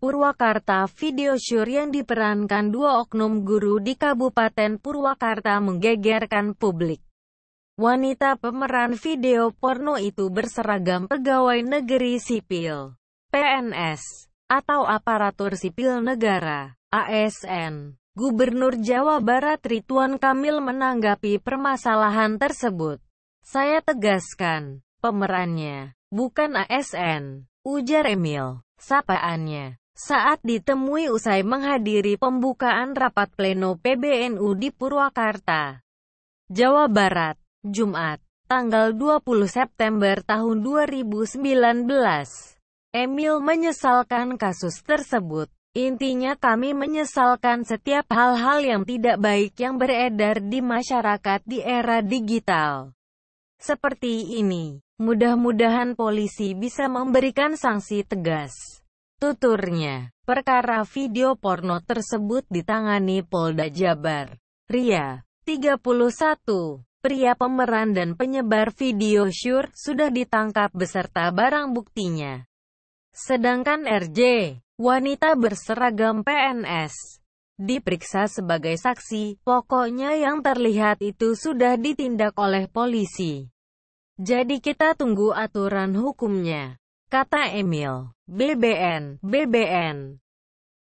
Purwakarta video syur yang diperankan dua oknum guru di Kabupaten Purwakarta menggegerkan publik. Wanita pemeran video porno itu berseragam pegawai negeri sipil, PNS, atau aparatur sipil negara, ASN. Gubernur Jawa Barat Rituan Kamil menanggapi permasalahan tersebut. Saya tegaskan, pemerannya, bukan ASN, ujar Emil, sapaannya. Saat ditemui usai menghadiri pembukaan rapat pleno PBNU di Purwakarta, Jawa Barat, Jumat, tanggal 20 September tahun 2019, Emil menyesalkan kasus tersebut. Intinya kami menyesalkan setiap hal-hal yang tidak baik yang beredar di masyarakat di era digital. Seperti ini, mudah-mudahan polisi bisa memberikan sanksi tegas. Tuturnya, perkara video porno tersebut ditangani Polda Jabar. Ria, 31, pria pemeran dan penyebar video Syur, sudah ditangkap beserta barang buktinya. Sedangkan RJ, wanita berseragam PNS, diperiksa sebagai saksi, pokoknya yang terlihat itu sudah ditindak oleh polisi. Jadi kita tunggu aturan hukumnya. Kata Emil, BBN, BBN.